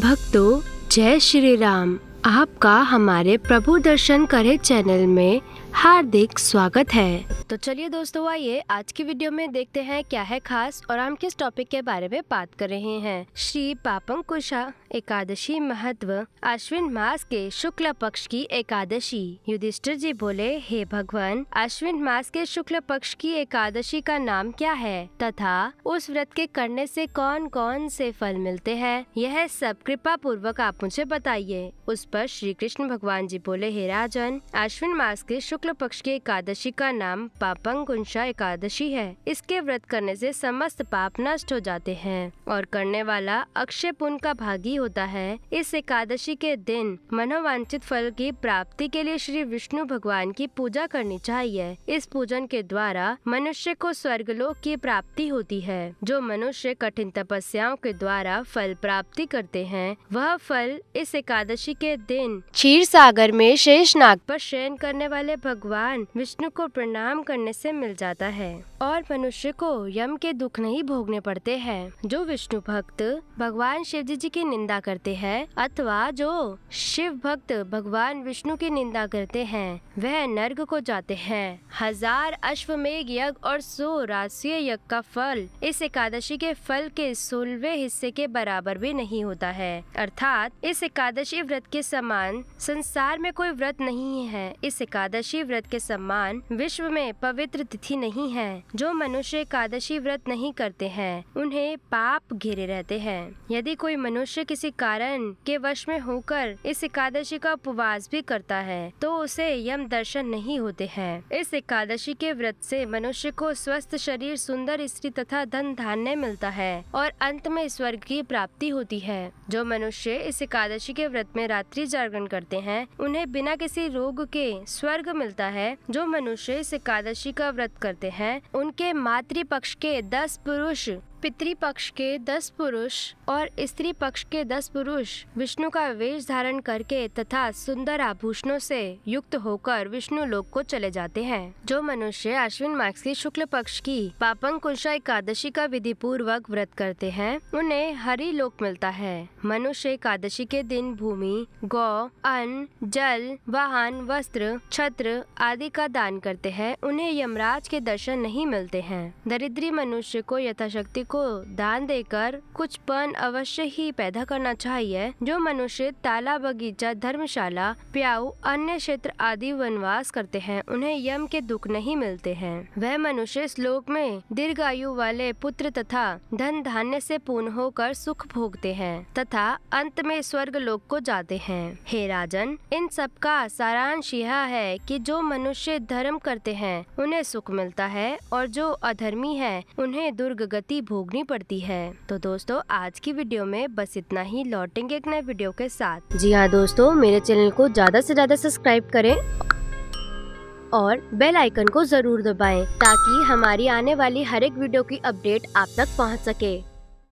भक्तों जय श्री राम आपका हमारे प्रभु दर्शन करे चैनल में हार्दिक स्वागत है तो चलिए दोस्तों आइए आज की वीडियो में देखते हैं क्या है खास और हम किस टॉपिक के बारे में बात कर रहे हैं श्री पापम कुशा एकादशी महत्व अश्विन मास के शुक्ल पक्ष की एकादशी युधिष्ठिर जी बोले हे भगवान अश्विन मास के शुक्ल पक्ष की एकादशी का नाम क्या है तथा उस व्रत के करने से कौन कौन से फल मिलते हैं यह सब कृपा पूर्वक आप मुझे बताइए उस पर श्री कृष्ण भगवान जी बोले हे राजन अश्विन मास के शुक्ल शुक्ल पक्ष की एकादशी का नाम पापंगुंशा एकादशी है इसके व्रत करने से समस्त पाप नष्ट हो जाते हैं और करने वाला अक्षय पुन का भागी होता है इस एकादशी के दिन मनोवांछित फल की प्राप्ति के लिए श्री विष्णु भगवान की पूजा करनी चाहिए इस पूजन के द्वारा मनुष्य को स्वर्गलोक की प्राप्ति होती है जो मनुष्य कठिन तपस्याओं के द्वारा फल प्राप्ति करते हैं वह फल इस एकादशी के दिन क्षीर सागर में शेष नाग पर शयन करने वाले भगवान विष्णु को प्रणाम करने से मिल जाता है और मनुष्य को यम के दुख नहीं भोगने पड़ते हैं जो विष्णु भक्त भगवान शिव जी की निंदा करते हैं अथवा जो शिव भक्त भगवान विष्णु की निंदा करते हैं वह नर्ग को जाते हैं हजार अश्वमेघ यज्ञ और सो राष्ट्रीय यज्ञ का फल इस एकादशी के फल के सोलवे हिस्से के बराबर भी नहीं होता है अर्थात इस एकादशी व्रत के समान संसार में कोई व्रत नहीं है इस एकादशी एकादशी व्रत के सम्मान विश्व में पवित्र तिथि नहीं है जो मनुष्य एकादशी व्रत नहीं करते हैं उन्हें पाप घिरे रहते हैं यदि कोई मनुष्य किसी कारण के वश में होकर इस एकादशी का उपवास भी करता है तो उसे यम दर्शन नहीं होते हैं इस एकादशी के व्रत से मनुष्य को स्वस्थ शरीर सुंदर स्त्री तथा धन धान्य मिलता है और अंत में स्वर्ग की प्राप्ति होती है जो मनुष्य इस एकादशी के व्रत में रात्रि जागरण करते हैं उन्हें बिना किसी रोग के स्वर्ग मिल मिलता है जो मनुष्य इस एकादशी का व्रत करते हैं उनके मातृपक्ष के दस पुरुष पितृपक्ष के दस पुरुष और स्त्री पक्ष के दस पुरुष विष्णु का वेश धारण करके तथा सुंदर आभूषणों से युक्त होकर विष्णु लोक को चले जाते हैं जो मनुष्य अश्विन मास की शुक्ल पक्ष की पापंग कुशा एकादशी का विधि पूर्वक व्रत करते हैं उन्हें हरि लोक मिलता है मनुष्य एकादशी के दिन भूमि गौ अन्न जल वाहन वस्त्र छत्र आदि का दान करते हैं उन्हें यमराज के दर्शन नहीं मिलते हैं दरिद्री मनुष्य को यथाशक्ति को दान देकर कुछ पन अवश्य ही पैदा करना चाहिए जो मनुष्य ताला बगीचा धर्मशाला प्याऊ अन्य क्षेत्र आदि वनवास करते हैं उन्हें यम के दुख नहीं मिलते हैं वह मनुष्य श्लोक में दीर्घ आयु वाले पुत्र तथा धन धान्य से पूर्ण होकर सुख भोगते हैं तथा अंत में स्वर्ग लोक को जाते हैं हे राजन इन सब का सारांश यह है कि जो मनुष्य धर्म करते हैं उन्हें सुख मिलता है और जो अधर्मी है उन्हें दुर्गति भोग भोगनी पड़ती है तो दोस्तों आज की वीडियो में बस इतना ही लौटेंगे एक नए वीडियो के साथ जी हाँ दोस्तों मेरे चैनल को ज्यादा से ज्यादा सब्सक्राइब करें और बेल आइकन को जरूर दबाएं ताकि हमारी आने वाली हर एक वीडियो की अपडेट आप तक पहुंच सके